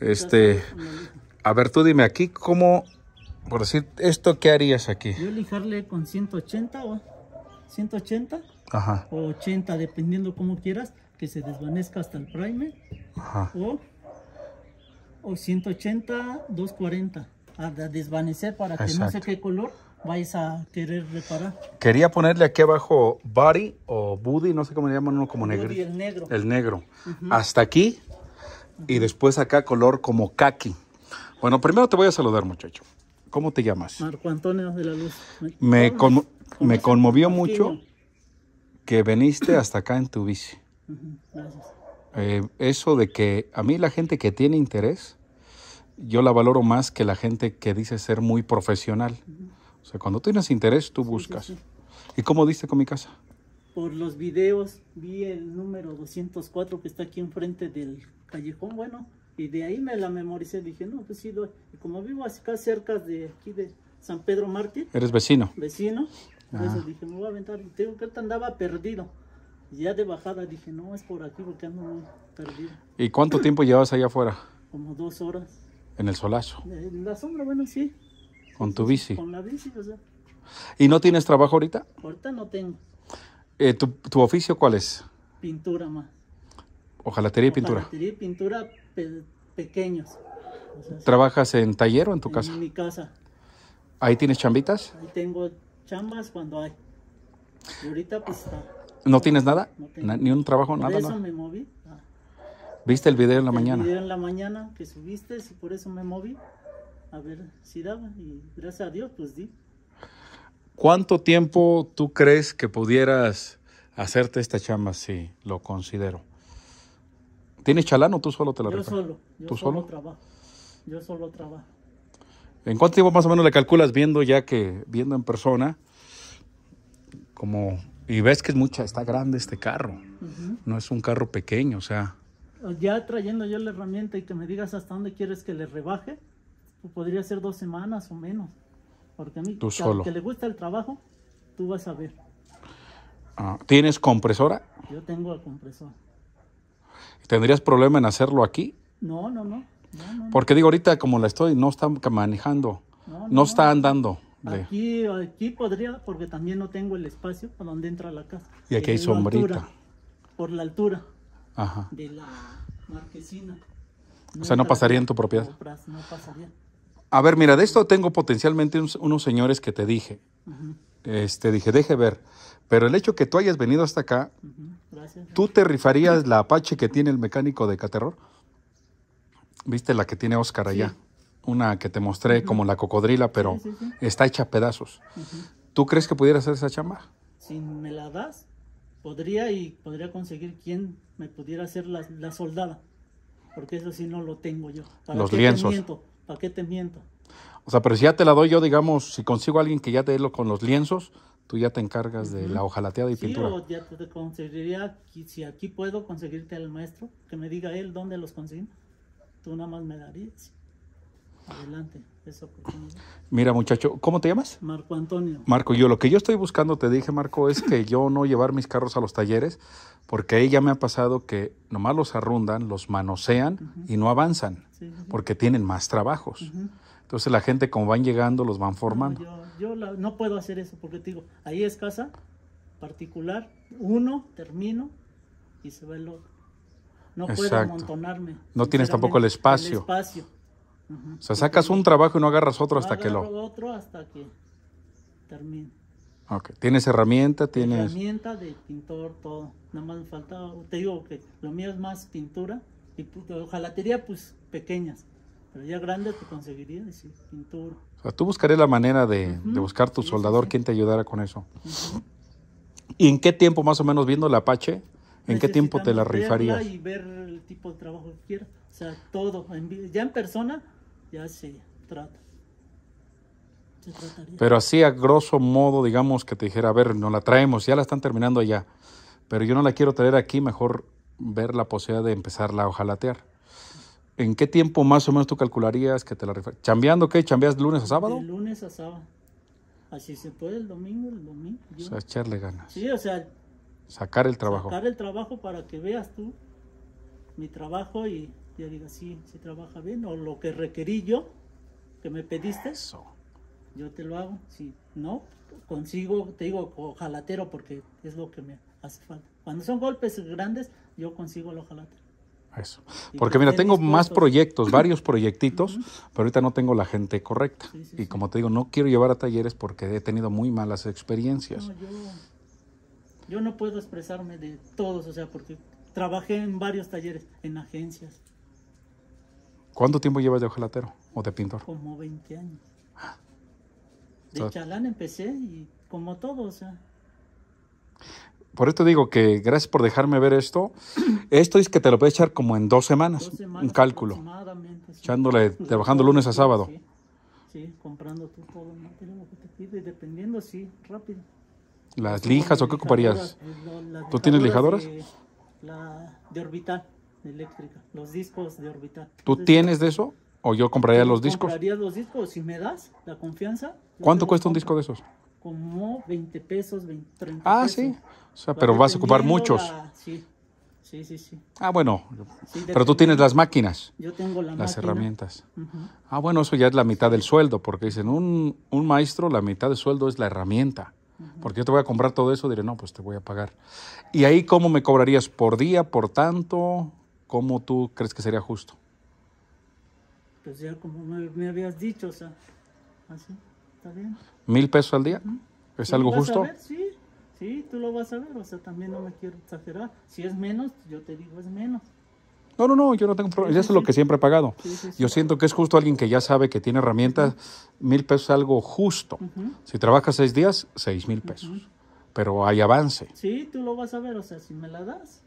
Este, a ver, tú dime aquí, ¿cómo, por decir esto, qué harías aquí? Yo lijarle con 180 o 180 o 80, dependiendo como quieras, que se desvanezca hasta el primer. O, 180, 240, a desvanecer para que no sé qué color vais a querer reparar. Quería ponerle aquí abajo body o booty, no sé cómo le llaman uno como negro. El negro. El negro. Hasta aquí y después acá color como kaki. Bueno, primero te voy a saludar, muchacho. ¿Cómo te llamas? Marco Antonio de la Luz. Me, ah, conmovió mucho que veniste hasta acá en tu bici. Gracias. Eh, eso de que a mí la gente que tiene interés, yo la valoro más que la gente que dice ser muy profesional. O sea, cuando tienes interés, tú buscas. ¿Y cómo diste con mi casa? Por los videos, vi el número 204 que está aquí enfrente del Callejón Bueno. Y de ahí me la memoricé, dije, no, pues sí, doy. Y como vivo acá cerca de aquí de San Pedro Mártir. ¿Eres vecino? Vecino. entonces ah. dije, me voy a aventar. tengo que andaba perdido. ya de bajada dije, no, es por aquí porque ando muy perdido. ¿Y cuánto tiempo llevas allá afuera? Como dos horas. ¿En el solazo? En la sombra, bueno, sí. ¿Con tu bici? Con la bici, o sea. ¿Y no tienes trabajo ahorita? Ahorita no tengo. Eh, ¿tu, ¿Tu oficio cuál es? Pintura más. Ojalatería y pintura. Ojalatería y pintura pequeños. ¿Trabajas en taller o en tu casa? En mi casa. ¿Ahí tienes chambitas? Ahí tengo chambas cuando hay. Y ahorita pues está. Ah. ¿No tienes nada? ¿Ni un trabajo? nada. Por eso me moví. Ah. ¿Viste el video en la mañana? El video en la mañana que subiste y por eso me moví. A ver si daba y gracias a Dios pues di. ¿Cuánto tiempo tú crees que pudieras hacerte esta chamba si lo considero? ¿Tienes chalán o tú solo te la rifas? Yo solo. Yo solo? trabajo. Yo solo trabajo. ¿En cuánto tiempo más o menos le calculas viendo ya que, viendo en persona, como, y ves que es mucha, está grande este carro, no es un carro pequeño, o sea. Ah, ya trayendo yo la herramienta y que me digas hasta dónde quieres que le rebaje, pues podría ser dos semanas o menos, porque a mí, tú solo. que le gusta el trabajo, tú vas a ver. Ah, ¿Tienes compresora? Yo tengo la compresora. ¿Tendrías problema en hacerlo aquí? No, no, no. Porque digo, ahorita como la estoy, no está manejando, no, está andando. Aquí, aquí podría, porque también no tengo el espacio para donde entra la casa. Y aquí hay sombrita. por la altura Ajá. de la marquesina. o sea, no pasaría en tu propiedad. No pasaría. A ver, mira, de esto tengo potencialmente unos, señores que te dije. Este, dije, deje ver. Pero el hecho que tú hayas venido hasta acá, ¿Tú te rifarías la Apache que tiene el mecánico de Caterror? ¿Viste la que tiene Oscar allá? Una que te mostré como la cocodrila, pero está hecha a pedazos. ¿Tú crees que pudiera hacer esa chamba? Si me la das, podría y podría conseguir quien me pudiera hacer la, soldada. Porque eso sí no lo tengo yo. Los lienzos. ¿Para qué te miento? O sea, pero si ya te la doy yo, digamos, si consigo a alguien que ya te dé con los lienzos, tú ya te encargas de la hojalateada y sí, pintura. ya te conseguiría, si aquí puedo conseguirte al maestro, que me diga él dónde los conseguimos. Tú nada más me darías. Adelante, Mira, muchacho, ¿cómo te llamas? Marco Antonio. Marco, yo lo que yo estoy buscando, te dije, Marco, es que yo no llevar mis carros a los talleres, porque ahí ya me ha pasado que nomás los arrundan, los manosean y no avanzan, porque tienen más trabajos. Entonces la gente como van llegando los van formando yo no puedo hacer eso porque te digo, ahí es casa particular, uno, termino y se ve el otro. No puedo amontonarme. No tienes tampoco el espacio. El O sea, sacas un trabajo y no agarras otro hasta que lo... otro hasta que termine. Ok, tienes herramienta, tienes... Herramienta de pintor, todo. Nada más me falta, te digo que lo mío es más pintura y pues, jalatería, pues pequeñas. Pero ya grande te conseguiría, decir, pintura. tú buscarías la manera de, buscar tu soldador, quien te ayudara con eso. ¿Y en qué tiempo, más o menos, viendo la Apache, en qué tiempo te la rifarías? Y ver el tipo de trabajo que O sea, todo. ya en persona, ya se trata. Pero así a grosso modo, digamos que te dijera, a ver, no la traemos, ya la están terminando allá, pero yo no la quiero traer aquí, mejor ver la posibilidad de empezarla a ojalatear. ¿en qué tiempo más o menos tú calcularías que te la rifas? ¿Chambeando qué? ¿Chambeas lunes a sábado? De lunes a sábado. Así se puede el domingo, el domingo. O sea, echarle ganas. Sí, o sea. Sacar el trabajo. Sacar el trabajo para que veas tú mi trabajo y yo digas, sí, se trabaja bien, o lo que requerí yo, que me pediste. Eso. Yo te lo hago. Si no, consigo, te digo, ojalatero, porque es lo que me hace falta. Cuando son golpes grandes, yo consigo el ojalatero. Eso. Porque mira, tengo más proyectos, varios proyectitos, pero ahorita no tengo la gente correcta. y como te digo, no quiero llevar a talleres porque he tenido muy malas experiencias. yo, no puedo expresarme de todos, o sea, porque trabajé en varios talleres, en agencias. ¿Cuánto tiempo llevas de ojalatero o de pintor? Como 20 años. Ah. De chalán empecé y como todo, o sea por esto digo que gracias por dejarme ver esto. Esto es que te lo voy a echar como en dos semanas, un cálculo. Echándole, trabajando lunes a sábado. Sí, comprando tú todo el material que te pide, dependiendo, sí, rápido. ¿Las lijas o qué ocuparías? Eh, ¿Tú tienes lijadoras? De, la de orbital, eléctrica, los discos de orbital. ¿Tú tienes de eso? ¿O yo compraría los discos? Compraría los discos si me das la confianza. ¿Cuánto cuesta un disco de esos? como 20 pesos, 30 ah, pesos. ah, sí. O sea, pero vas a ocupar muchos. Sí. Sí, sí, sí. Ah, bueno. pero tú tienes las máquinas. Yo tengo la las herramientas. Ah, bueno, eso ya es la mitad del sueldo, porque dicen, un, un maestro, la mitad del sueldo es la herramienta. Porque yo te voy a comprar todo eso, diré, no, pues te voy a pagar. ¿Y ahí cómo me cobrarías? ¿Por día, por tanto? ¿Cómo tú crees que sería justo? Pues ya como me habías dicho, o sea, así, está bien. ¿Mil pesos al día? ¿Es algo justo? sí, sí, tú lo vas a ver. O sea, también no me quiero exagerar. Si es menos, yo te digo es menos. No, no, no, yo no tengo problema. Eso es lo que siempre he pagado. yo siento que es justo alguien que ya sabe que tiene herramientas. Mil pesos es algo justo. Si trabajas seis días, seis mil pesos. Pero hay avance. Sí, tú lo vas a ver. O sea, si me la das.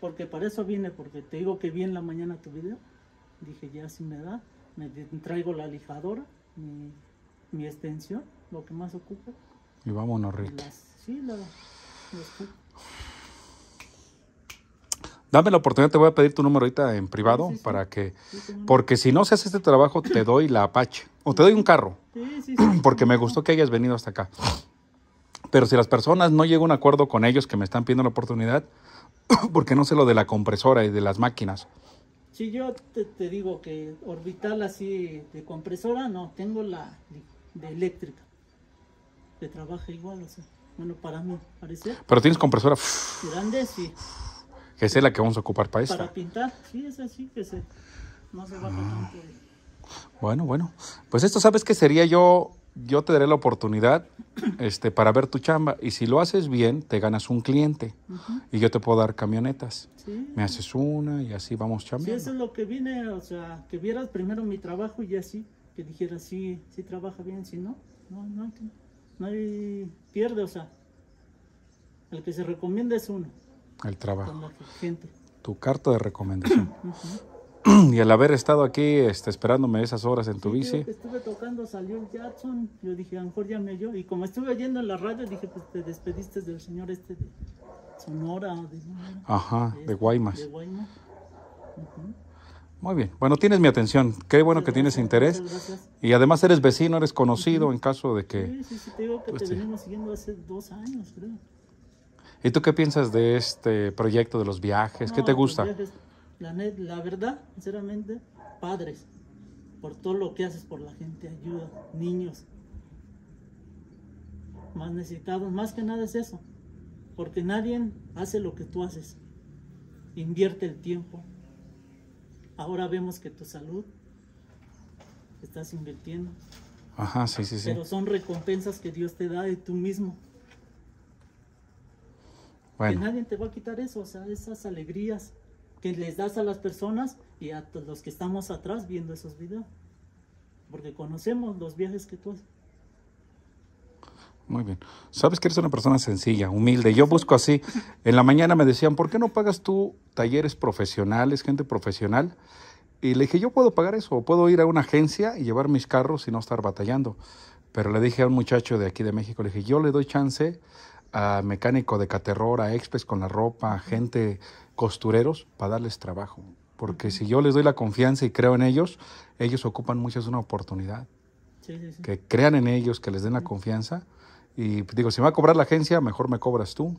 Porque para eso viene, porque te digo que vi en la mañana tu video. Dije, ya si me da, me traigo la lijadora, mi extensión lo que más ocupa. Y vámonos, Rick. sí, Dame la oportunidad, te voy a pedir tu número ahorita en privado para que... porque si no se hace este trabajo, te doy la Apache o te doy un carro. porque me gustó que hayas venido hasta acá. Pero si las personas no llegan a un acuerdo con ellos que me están pidiendo la oportunidad, porque no sé lo de la compresora y de las máquinas? si yo te, digo que orbital así de compresora no, tengo la de eléctrica. Te trabaja igual, o sea, bueno, para mí, parece. Pero tienes compresora. Grande, sí. Que es la que vamos a ocupar para esta. Para pintar, sí, es así que se, no se va ah. Bueno, bueno. Pues esto, ¿sabes que sería yo? Yo te daré la oportunidad este, para ver tu chamba. Y si lo haces bien, te ganas un cliente. Y yo te puedo dar camionetas. Sí. Me haces una y así vamos chambeando. Sí, eso es lo que vine, o sea, que vieras primero mi trabajo y así, que dijeras, sí, sí trabaja bien, si no, no, no. no no hay pierde, o sea, el que se recomienda es uno. El trabajo. Gente. Tu carta de recomendación. y al haber estado aquí este, esperándome esas horas en tu bici. estuve tocando, salió el Jackson, yo dije, a lo me Y como estuve oyendo en la radio, dije, pues te despediste del señor este de Sonora. De, Ajá, de, este, Guaymas. Muy bien. Bueno, tienes mi atención. Qué bueno que tienes interés. Y además eres vecino, eres conocido en caso de que... Sí, sí, sí, te digo que pues te venimos siguiendo hace dos años, creo. ¿Y tú qué piensas de este proyecto de los viajes? ¿Qué te pues, gusta? la, la verdad, sinceramente, padres, por todo lo que haces por la gente, ayuda, niños, más necesitados, más que nada es eso, porque nadie hace lo que tú haces, invierte el tiempo, Ahora vemos que tu salud estás invirtiendo. Ajá, sí, sí, sí. Pero son recompensas que Dios te da de tú mismo. Bueno. Que nadie te va a quitar eso, o sea, esas alegrías que les das a las personas y a los que estamos atrás viendo esos videos. Porque conocemos los viajes que tú haces. Muy bien. Sabes que eres una persona sencilla, humilde. Yo busco así. En la mañana me decían, ¿por qué no pagas tú talleres profesionales, gente profesional? Y le dije, yo puedo pagar eso, puedo ir a una agencia y llevar mis carros y no estar batallando. Pero le dije a un muchacho de aquí de México, le dije, yo le doy chance a mecánico de Caterror, a Expes con la ropa, gente, costureros, para darles trabajo. Porque si yo les doy la confianza y creo en ellos, ellos ocupan muchas una oportunidad. Que crean en ellos, que les den la confianza y pues, digo, si me va a cobrar la agencia, mejor me cobras tú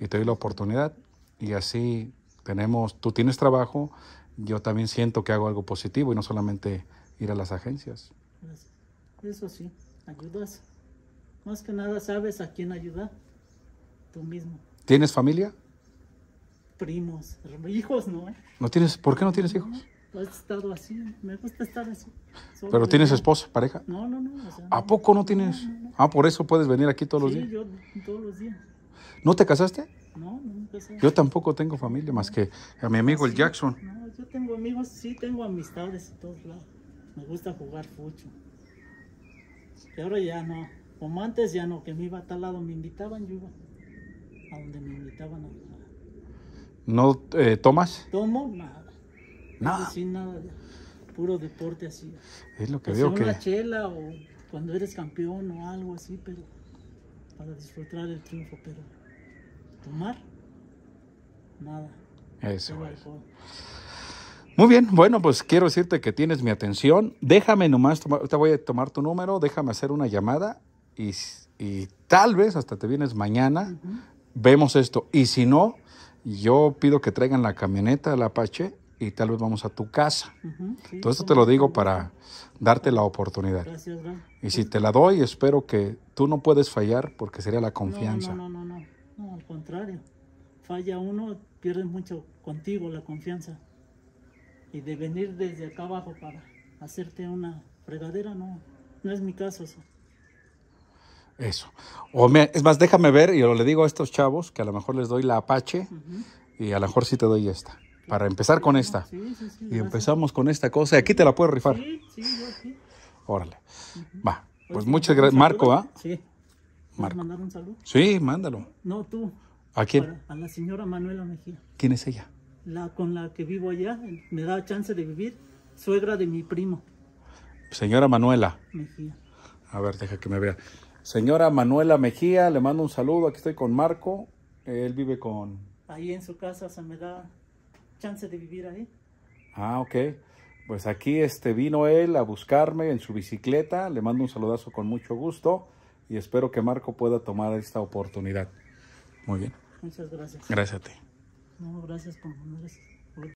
y te doy la oportunidad. Y así tenemos, tú tienes trabajo, yo también siento que hago algo positivo y no solamente ir a las agencias. Eso sí, ayudas. Más que nada sabes a quién ayudar, tú mismo. ¿Tienes familia? Primos, hijos no. ¿eh? ¿No tienes, ¿Por qué no tienes hijos? he estado así, me gusta estar así. ¿Pero tienes esposa, pareja? No, no, no. ¿A poco no tienes? Ah, por eso puedes venir aquí todos los días. Sí, yo todos los días. ¿No te casaste? No, no me casé. Yo tampoco tengo familia más que a mi amigo el Jackson. No, yo tengo amigos, sí, tengo amistades en todos lados. Me gusta jugar fucho. Y ahora ya no. Como antes ya no, que me iba a tal lado, me invitaban, yo iba a donde me invitaban a ¿No eh, tomas? Tomo, Nada. nada. Puro deporte así. Es lo que una pues chela o cuando eres campeón o algo así, pero para disfrutar del triunfo, pero tomar nada. Eso Muy bien, bueno, pues quiero decirte que tienes mi atención. Déjame nomás, te voy a tomar tu número, déjame hacer una llamada y, tal vez hasta te vienes mañana, vemos esto. Y si no, yo pido que traigan la camioneta, la Apache, y tal vez vamos a tu casa. Todo esto te lo digo para darte la oportunidad. Gracias, Y si te la doy, espero que tú no puedes fallar porque sería la confianza. No, no, no, no, al contrario. Falla uno, pierdes mucho contigo la confianza. Y de venir desde acá abajo para hacerte una fregadera, no, no es mi caso eso. Eso. O es más, déjame ver, y lo le digo a estos chavos, que a lo mejor les doy la Apache, y a lo mejor sí te doy esta para empezar con esta. y empezamos con esta cosa. aquí te la puedo rifar. Sí, yo aquí. Órale. Va. Pues muchas gracias. Marco, ¿ah? Sí. Marco. mandar un saludo? Sí, mándalo. No, tú. ¿A quién? a la señora Manuela Mejía. ¿Quién es ella? La con la que vivo allá. Me da chance de vivir. Suegra de mi primo. Señora Manuela. Mejía. A ver, deja que me vea. Señora Manuela Mejía, le mando un saludo. Aquí estoy con Marco. Él vive con... Ahí en su casa se me da chance de vivir ahí. Ah, ok. Pues aquí este, vino él a buscarme en su bicicleta. Le mando un saludazo con mucho gusto y espero que Marco pueda tomar esta oportunidad. Muy bien. Muchas gracias. Gracias a ti. No, gracias, Gracias.